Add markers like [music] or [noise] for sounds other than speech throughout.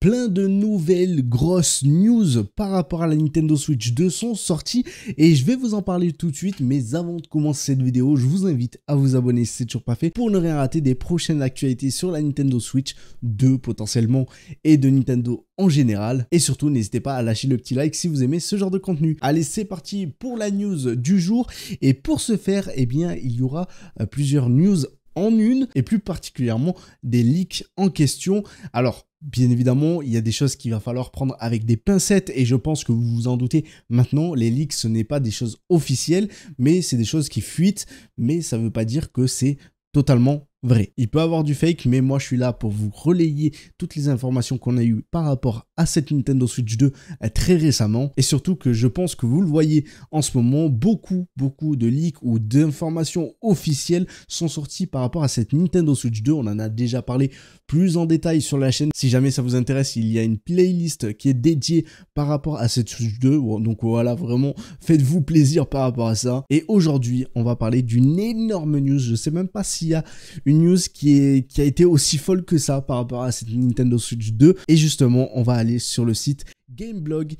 plein de nouvelles grosses news par rapport à la Nintendo Switch 2 sont sorties et je vais vous en parler tout de suite mais avant de commencer cette vidéo je vous invite à vous abonner si c'est toujours pas fait pour ne rien rater des prochaines actualités sur la Nintendo Switch 2 potentiellement et de Nintendo en général et surtout n'hésitez pas à lâcher le petit like si vous aimez ce genre de contenu. Allez c'est parti pour la news du jour et pour ce faire eh bien il y aura euh, plusieurs news en une, et plus particulièrement des leaks en question. Alors, Bien évidemment, il y a des choses qu'il va falloir prendre avec des pincettes et je pense que vous vous en doutez maintenant, les leaks ce n'est pas des choses officielles, mais c'est des choses qui fuitent, mais ça ne veut pas dire que c'est totalement vrai. Il peut avoir du fake, mais moi je suis là pour vous relayer toutes les informations qu'on a eues par rapport à cette Nintendo Switch 2 euh, très récemment. Et surtout que je pense que vous le voyez en ce moment, beaucoup, beaucoup de leaks ou d'informations officielles sont sorties par rapport à cette Nintendo Switch 2. On en a déjà parlé plus en détail sur la chaîne. Si jamais ça vous intéresse, il y a une playlist qui est dédiée par rapport à cette Switch 2. Donc voilà, vraiment, faites-vous plaisir par rapport à ça. Et aujourd'hui, on va parler d'une énorme news. Je ne sais même pas s'il y a une news qui, est, qui a été aussi folle que ça par rapport à cette Nintendo Switch 2. Et justement, on va aller sur le site Gameblog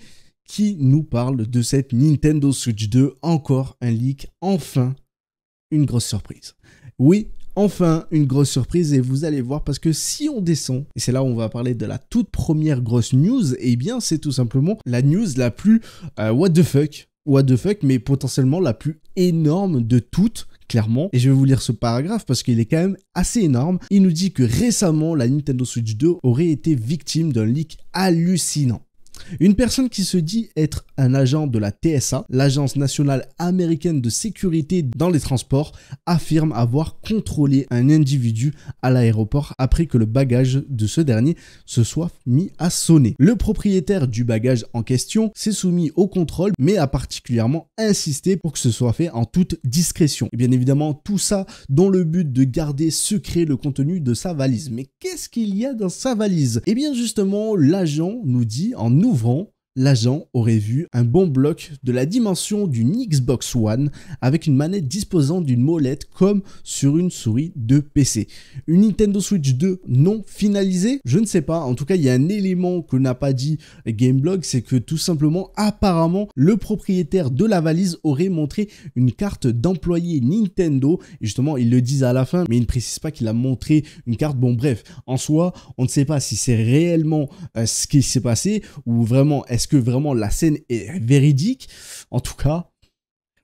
qui nous parle de cette Nintendo Switch 2. Encore un leak, enfin une grosse surprise. Oui, enfin une grosse surprise et vous allez voir parce que si on descend, et c'est là où on va parler de la toute première grosse news, et eh bien c'est tout simplement la news la plus euh, what the fuck, what the fuck, mais potentiellement la plus énorme de toutes clairement. Et je vais vous lire ce paragraphe parce qu'il est quand même assez énorme. Il nous dit que récemment, la Nintendo Switch 2 aurait été victime d'un leak hallucinant. Une personne qui se dit être un agent de la TSA, l'Agence nationale américaine de sécurité dans les transports, affirme avoir contrôlé un individu à l'aéroport après que le bagage de ce dernier se soit mis à sonner. Le propriétaire du bagage en question s'est soumis au contrôle mais a particulièrement insisté pour que ce soit fait en toute discrétion. Et bien évidemment, tout ça dans le but de garder secret le contenu de sa valise. Mais qu'est-ce qu'il y a dans sa valise Et eh bien justement, l'agent nous dit en nous ouvrons l'agent aurait vu un bon bloc de la dimension d'une Xbox One avec une manette disposant d'une molette comme sur une souris de PC. Une Nintendo Switch 2 non finalisée Je ne sais pas. En tout cas, il y a un élément que n'a pas dit Gameblog, c'est que tout simplement, apparemment, le propriétaire de la valise aurait montré une carte d'employé Nintendo. justement, ils le disent à la fin, mais ils ne précisent pas qu'il a montré une carte. Bon, bref, en soi, on ne sait pas si c'est réellement euh, ce qui s'est passé ou vraiment est-ce que vraiment la scène est véridique En tout cas,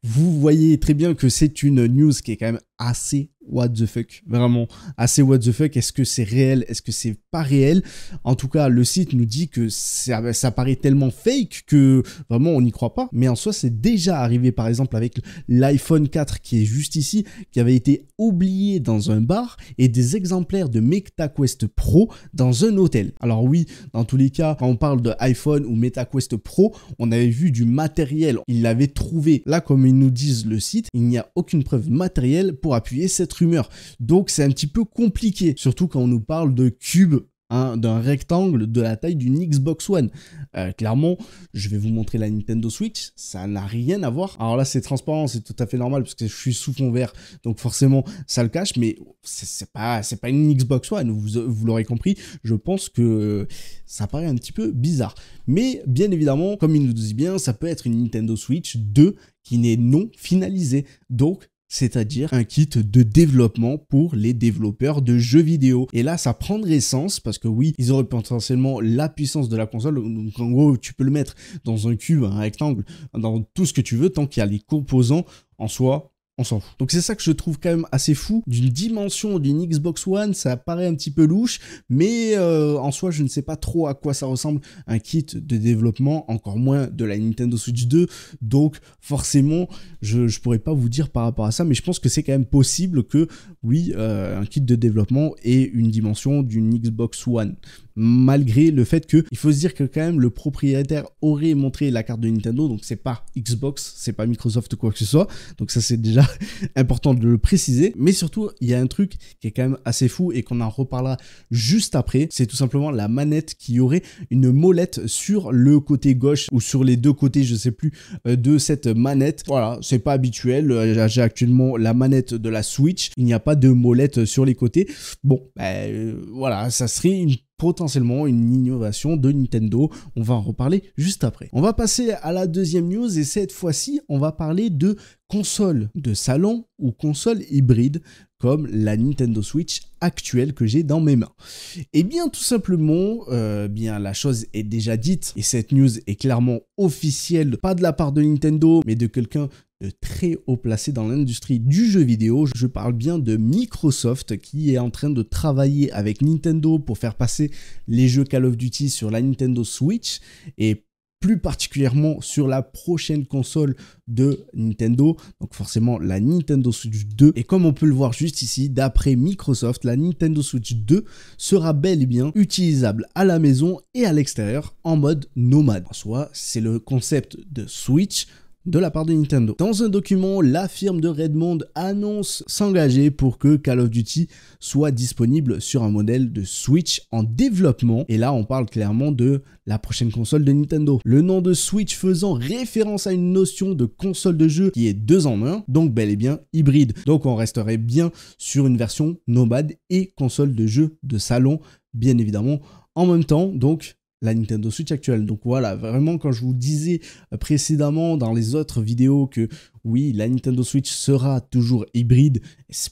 vous voyez très bien que c'est une news qui est quand même assez what the fuck, vraiment assez what the fuck. Est-ce que c'est réel Est-ce que c'est pas réel En tout cas, le site nous dit que ça, paraît tellement fake que vraiment on n'y croit pas. Mais en soi, c'est déjà arrivé par exemple avec l'iPhone 4 qui est juste ici, qui avait été oublié dans un bar et des exemplaires de MetaQuest Pro dans un hôtel. Alors oui, dans tous les cas, quand on parle de iPhone ou MetaQuest Pro, on avait vu du matériel. Ils l'avaient trouvé. Là, comme ils nous disent le site, il n'y a aucune preuve matérielle pour appuyer cette rumeur. Donc c'est un petit peu compliqué, surtout quand on nous parle de cube, hein, d'un rectangle de la taille d'une Xbox One. Euh, clairement, je vais vous montrer la Nintendo Switch, ça n'a rien à voir. Alors là, c'est transparent, c'est tout à fait normal parce que je suis sous fond vert, donc forcément, ça le cache, mais c'est pas, pas une Xbox One, vous, vous l'aurez compris. Je pense que ça paraît un petit peu bizarre. Mais bien évidemment, comme il nous dit bien, ça peut être une Nintendo Switch 2 qui n'est non finalisée. Donc, c'est-à-dire un kit de développement pour les développeurs de jeux vidéo. Et là, ça prendrait sens parce que oui, ils auraient potentiellement la puissance de la console. Donc en gros, tu peux le mettre dans un cube, un rectangle, dans tout ce que tu veux, tant qu'il y a les composants en soi on s'en fout. Donc c'est ça que je trouve quand même assez fou. D'une dimension d'une Xbox One, ça paraît un petit peu louche, mais euh, en soi, je ne sais pas trop à quoi ça ressemble un kit de développement, encore moins de la Nintendo Switch 2. Donc forcément, je ne pourrais pas vous dire par rapport à ça, mais je pense que c'est quand même possible que, oui, euh, un kit de développement ait une dimension d'une Xbox One malgré le fait que il faut se dire que quand même le propriétaire aurait montré la carte de Nintendo donc c'est pas Xbox c'est pas Microsoft ou quoi que ce soit donc ça c'est déjà [laughs] important de le préciser. Mais surtout, il y a un truc qui est quand même assez fou et qu'on en reparlera juste après. C'est tout simplement la manette qui aurait une molette sur le côté gauche ou sur les deux côtés, je sais plus, euh, de cette manette. Voilà, c'est pas habituel. Euh, j'ai actuellement la manette de la Switch. Il n'y a pas de molette sur les côtés. Bon, ben, euh, voilà, ça serait une potentiellement une innovation de Nintendo. On va en reparler juste après. On va passer à la deuxième news et cette fois-ci, on va parler de consoles de salon ou consoles hybrides comme la Nintendo Switch actuelle que j'ai dans mes mains. Et eh bien tout simplement, euh, bien la chose est déjà dite et cette news est clairement officielle, pas de la part de Nintendo, mais de quelqu'un euh, très haut placé dans l'industrie du jeu vidéo. Je parle bien de Microsoft qui est en train de travailler avec Nintendo pour faire passer les jeux Call of Duty sur la Nintendo Switch et plus particulièrement sur la prochaine console de Nintendo, donc forcément la Nintendo Switch 2. Et comme on peut le voir juste ici, d'après Microsoft, la Nintendo Switch 2 sera bel et bien utilisable à la maison et à l'extérieur en mode nomade. En soi, c'est le concept de Switch de la part de Nintendo. Dans un document, la firme de Redmond annonce s'engager pour que Call of Duty soit disponible sur un modèle de Switch en développement. Et là, on parle clairement de la prochaine console de Nintendo. Le nom de Switch faisant référence à une notion de console de jeu qui est deux en un, donc bel et bien hybride. Donc on resterait bien sur une version nomade et console de jeu de salon, bien évidemment, en même temps. Donc la Nintendo Switch actuelle. Donc voilà, vraiment quand je vous disais euh, précédemment dans les autres vidéos que oui, la Nintendo Switch sera toujours hybride,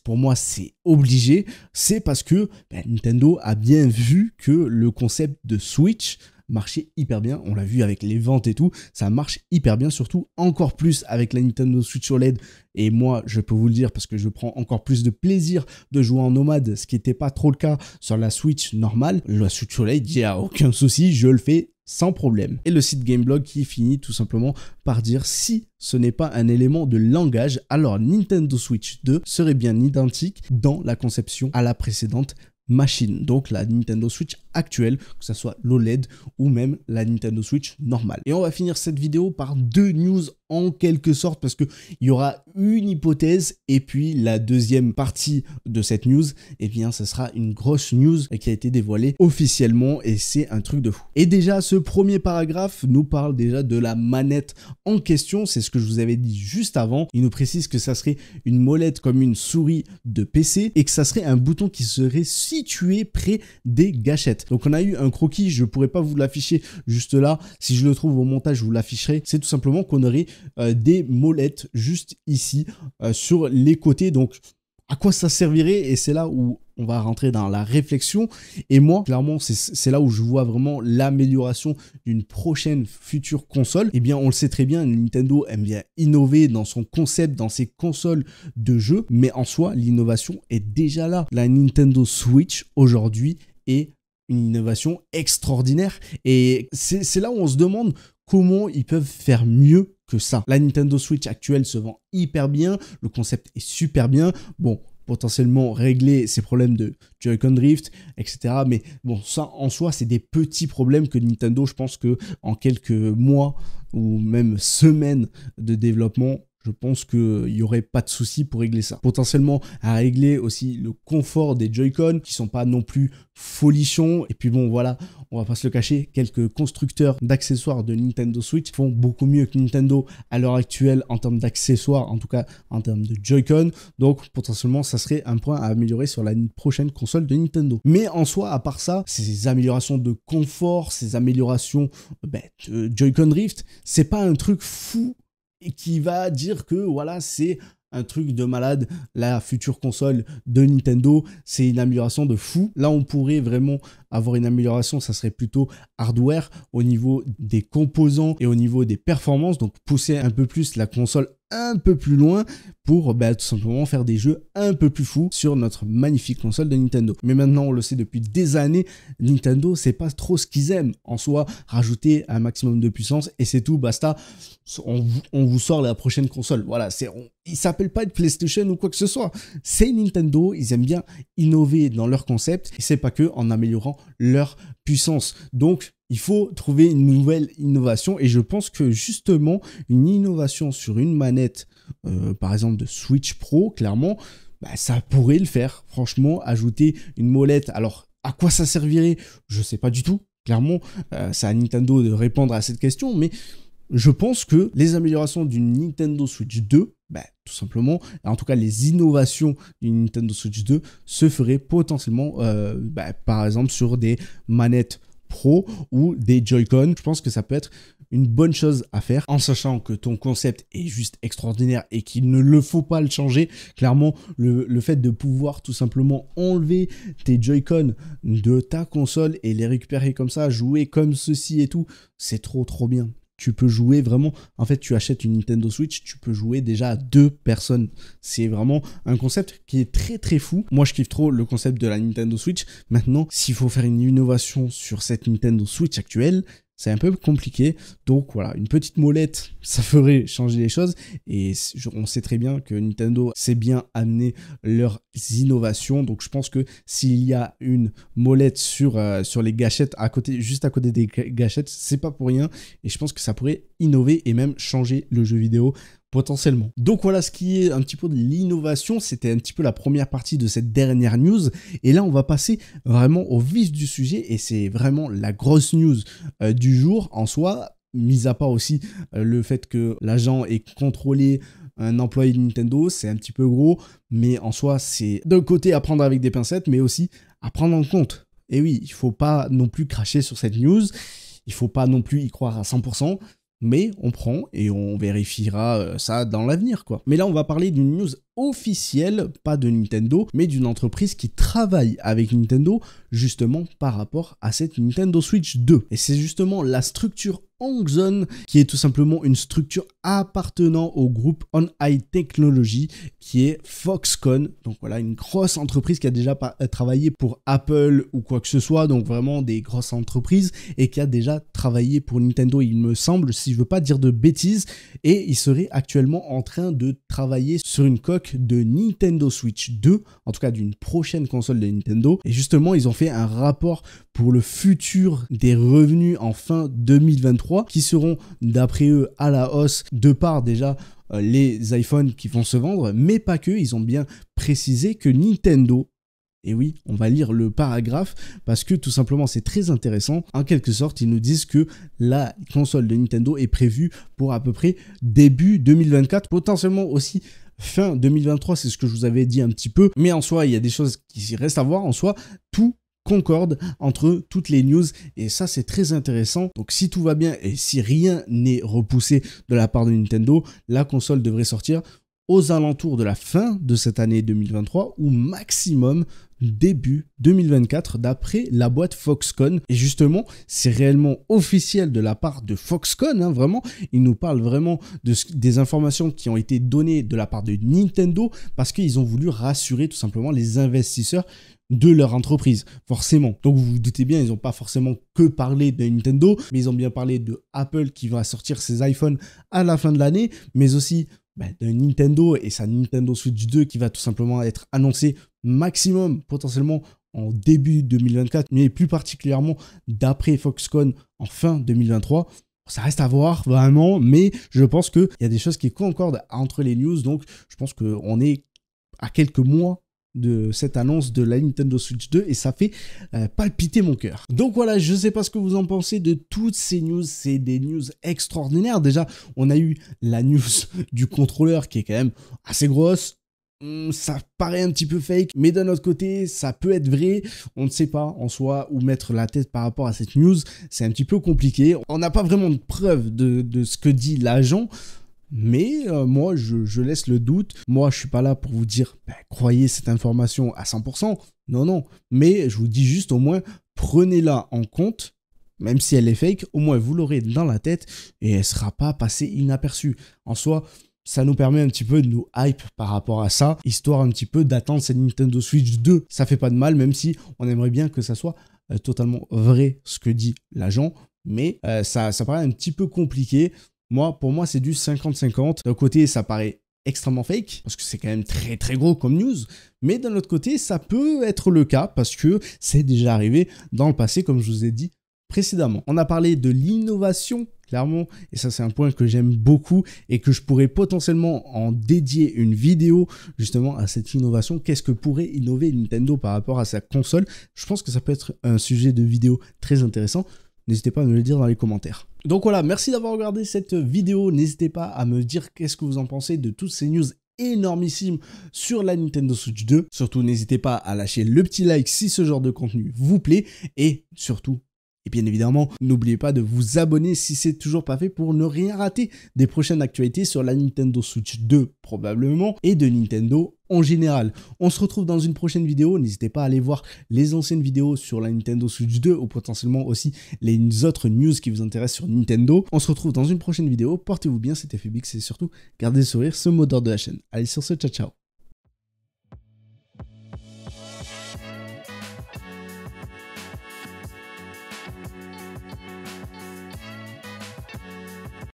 pour moi c'est obligé, c'est parce que ben, Nintendo a bien vu que le concept de Switch marchait hyper bien. On l'a vu avec les ventes et tout, ça marche hyper bien, surtout encore plus avec la Nintendo Switch OLED. Et moi, je peux vous le dire parce que je prends encore plus de plaisir de jouer en nomade, ce qui n'était pas trop le cas sur la Switch normale. La Switch OLED, il n'y a aucun souci, je le fais sans problème. Et le site Gameblog qui finit tout simplement par dire si ce n'est pas un élément de langage, alors Nintendo Switch 2 serait bien identique dans la conception à la précédente machine, donc la Nintendo Switch actuelle, que ce soit l'OLED ou même la Nintendo Switch normale. Et on va finir cette vidéo par deux news en quelque sorte, parce qu'il y aura une hypothèse, et puis la deuxième partie de cette news, et eh bien ce sera une grosse news qui a été dévoilée officiellement, et c'est un truc de fou. Et déjà, ce premier paragraphe nous parle déjà de la manette en question, c'est ce que je vous avais dit juste avant, il nous précise que ça serait une molette comme une souris de PC, et que ça serait un bouton qui serait situé près des gâchettes. Donc on a eu un croquis, je pourrais pas vous l'afficher juste là. Si je le trouve au montage, je vous l'afficherai. C'est tout simplement qu'on aurait euh, des molettes juste ici euh, sur les côtés. Donc à quoi ça servirait Et c'est là où on va rentrer dans la réflexion. Et moi, clairement, c'est là où je vois vraiment l'amélioration d'une prochaine future console. Eh bien, on le sait très bien, Nintendo aime bien innover dans son concept, dans ses consoles de jeux, mais en soi, l'innovation est déjà là. La Nintendo Switch, aujourd'hui, est une innovation extraordinaire. Et c'est là où on se demande comment ils peuvent faire mieux ça. La Nintendo Switch actuelle se vend hyper bien, le concept est super bien. Bon, potentiellement régler ces problèmes de Joy-Con drift, etc. Mais bon, ça en soi, c'est des petits problèmes que Nintendo, je pense que en quelques mois ou même semaines de développement, je pense qu'il n'y aurait pas de souci pour régler ça. Potentiellement à régler aussi le confort des Joy-Con qui sont pas non plus folichons. Et puis bon voilà, on va pas se le cacher, quelques constructeurs d'accessoires de Nintendo Switch font beaucoup mieux que Nintendo à l'heure actuelle en termes d'accessoires, en tout cas en termes de Joy-Con. Donc potentiellement ça serait un point à améliorer sur la prochaine console de Nintendo. Mais en soi, à part ça, ces améliorations de confort, ces améliorations de euh, euh, Joy-Con Drift, c'est pas un truc fou qui va dire que voilà, c'est un truc de malade. La future console de Nintendo, c'est une amélioration de fou. Là, on pourrait vraiment avoir une amélioration, ça serait plutôt hardware au niveau des composants et au niveau des performances, donc pousser un peu plus la console un peu plus loin pour bah, tout simplement faire des jeux un peu plus fous sur notre magnifique console de Nintendo. Mais maintenant, on le sait depuis des années, Nintendo, c'est pas trop ce qu'ils aiment en soi, rajouter un maximum de puissance et c'est tout, basta, on, vous sort la prochaine console. Voilà, c'est on, ils s'appellent pas de PlayStation ou quoi que ce soit. C'est Nintendo, ils aiment bien innover dans leur concept et c'est pas que en améliorant leur puissance. Donc il faut trouver une nouvelle innovation et je pense que justement une innovation sur une manette, euh, par exemple de Switch Pro, clairement, bah, ça pourrait le faire. Franchement, ajouter une molette. Alors, à quoi ça servirait Je ne sais pas du tout. Clairement, euh, c'est à Nintendo de répondre à cette question, mais je pense que les améliorations d'une Nintendo Switch 2, bah, tout simplement, en tout cas les innovations d'une Nintendo Switch 2 se feraient potentiellement, euh, bah, par exemple, sur des manettes Pro ou des Joy-Con. Je pense que ça peut être une bonne chose à faire en sachant que ton concept est juste extraordinaire et qu'il ne le faut pas le changer. Clairement, le, fait de pouvoir tout simplement enlever tes Joy-Con de ta console et les récupérer comme ça, jouer comme ceci et tout, c'est trop trop bien tu peux jouer vraiment. En fait, tu achètes une Nintendo Switch, tu peux jouer déjà à deux personnes. C'est vraiment un concept qui est très très fou. Moi, je kiffe trop le concept de la Nintendo Switch. Maintenant, s'il faut faire une innovation sur cette Nintendo Switch actuelle, c'est un peu compliqué. Donc voilà, une petite molette, ça ferait changer les choses. Et on sait très bien que Nintendo sait bien amener leurs innovations. Donc je pense que s'il y a une molette sur, euh, sur les gâchettes, à côté, juste à côté des gâchettes, c'est pas pour rien. Et je pense que ça pourrait innover et même changer le jeu vidéo potentiellement. Donc voilà ce qui est un petit peu de l'innovation, c'était un petit peu la première partie de cette dernière news, et là on va passer vraiment au vif du sujet, et c'est vraiment la grosse news euh, du jour en soi, mis à part aussi euh, le fait que l'agent est contrôlé un employé de Nintendo, c'est un petit peu gros, mais en soi c'est d'un côté à prendre avec des pincettes, mais aussi à prendre en compte. Et oui, il faut pas non plus cracher sur cette news, il faut pas non plus y croire à 100%, mais on prend et on vérifiera euh, ça dans l'avenir, quoi. Mais là, on va parler d'une news officielle, pas de Nintendo, mais d'une entreprise qui travaille avec Nintendo justement par rapport à cette Nintendo Switch 2. Et c'est justement la structure Hong-Zone qui est tout simplement une structure appartenant au groupe On High Technology, qui est Foxconn. Donc voilà, une grosse entreprise qui a déjà euh, travaillé pour Apple ou quoi que ce soit, donc vraiment des grosses entreprises, et qui a déjà travaillé pour Nintendo, il me semble, si je veux pas dire de bêtises, et il serait actuellement en train de travailler sur une coque de Nintendo Switch 2, en tout cas d'une prochaine console de Nintendo. Et justement, ils ont fait un rapport pour le futur des revenus en fin 2023 qui seront d'après eux à la hausse de par déjà euh, les iPhones qui vont se vendre, mais pas que, ils ont bien précisé que Nintendo et oui, on va lire le paragraphe parce que tout simplement c'est très intéressant. En quelque sorte, ils nous disent que la console de Nintendo est prévue pour à peu près début 2024, potentiellement aussi fin 2023, c'est ce que je vous avais dit un petit peu. Mais en soi, il y a des choses qui restent à voir. En soi, tout concorde entre toutes les news et ça c'est très intéressant. Donc si tout va bien et si rien n'est repoussé de la part de Nintendo, la console devrait sortir aux alentours de la fin de cette année 2023 ou maximum début 2024 d'après la boîte Foxconn. Et justement, c'est réellement officiel de la part de Foxconn, hein, vraiment. Ils nous parlent vraiment de des informations qui ont été données de la part de Nintendo parce qu'ils ont voulu rassurer tout simplement les investisseurs de leur entreprise, forcément. Donc vous vous doutez bien, ils n'ont pas forcément que parlé de Nintendo, mais ils ont bien parlé de Apple qui va sortir ses iPhones à la fin de l'année, mais aussi bah, de Nintendo et sa Nintendo Switch 2 qui va tout simplement être annoncé maximum potentiellement en début 2024, mais plus particulièrement d'après Foxconn en fin 2023. Ça reste à voir vraiment, mais je pense qu'il y a des choses qui concordent entre les news, donc je pense qu'on est à quelques mois de cette annonce de la Nintendo Switch 2 et ça fait euh, palpiter mon cœur. Donc voilà, je sais pas ce que vous en pensez de toutes ces news, c'est des news extraordinaires. Déjà, on a eu la news [laughs] du contrôleur qui est quand même assez grosse. Hmm, ça paraît un petit peu fake, mais d'un autre côté, ça peut être vrai. On ne sait pas en soi où mettre la tête par rapport à cette news. C'est un petit peu compliqué. On n'a pas vraiment de preuve de, de ce que dit l'agent. Mais euh, moi, je, laisse le doute. Moi, je suis pas là pour vous dire, ben, croyez cette information à 100%. Non, non. Mais je vous dis juste au moins, prenez-la en compte. Même si elle est fake, au moins vous l'aurez dans la tête et elle ne sera pas passée inaperçue. En soi, ça nous permet un petit peu de nous hype par rapport à ça, histoire un petit peu d'attendre cette Nintendo Switch 2. Ça fait pas de mal, même si on aimerait bien que ça soit euh, totalement vrai ce que dit l'agent, mais euh, ça, ça paraît un petit peu compliqué. Moi, pour moi, c'est du 50-50. D'un côté, ça paraît extrêmement fake, parce que c'est quand même très très gros comme news, mais d'un autre côté, ça peut être le cas, parce que c'est déjà arrivé dans le passé, comme je vous ai dit précédemment. On a parlé de l'innovation, clairement, et ça c'est un point que j'aime beaucoup, et que je pourrais potentiellement en dédier une vidéo justement à cette innovation. Qu'est-ce que pourrait innover Nintendo par rapport à sa console Je pense que ça peut être un sujet de vidéo très intéressant. N'hésitez pas à me le dire dans les commentaires. Donc voilà, merci d'avoir regardé cette vidéo. N'hésitez pas à me dire qu'est-ce que vous en pensez de toutes ces news énormissimes sur la Nintendo Switch 2. Surtout, n'hésitez pas à lâcher le petit like si ce genre de contenu vous plaît. Et surtout, et bien évidemment, n'oubliez pas de vous abonner si c'est toujours pas fait pour ne rien rater des prochaines actualités sur la Nintendo Switch 2 probablement et de Nintendo en général. On se retrouve dans une prochaine vidéo. N'hésitez pas à aller voir les anciennes vidéos sur la Nintendo Switch 2 ou potentiellement aussi les autres news qui vous intéressent sur Nintendo. On se retrouve dans une prochaine vidéo. Portez-vous bien, c'était Fubix et surtout gardez le sourire, ce mot d'ordre de la chaîne. Allez sur ce, ciao ciao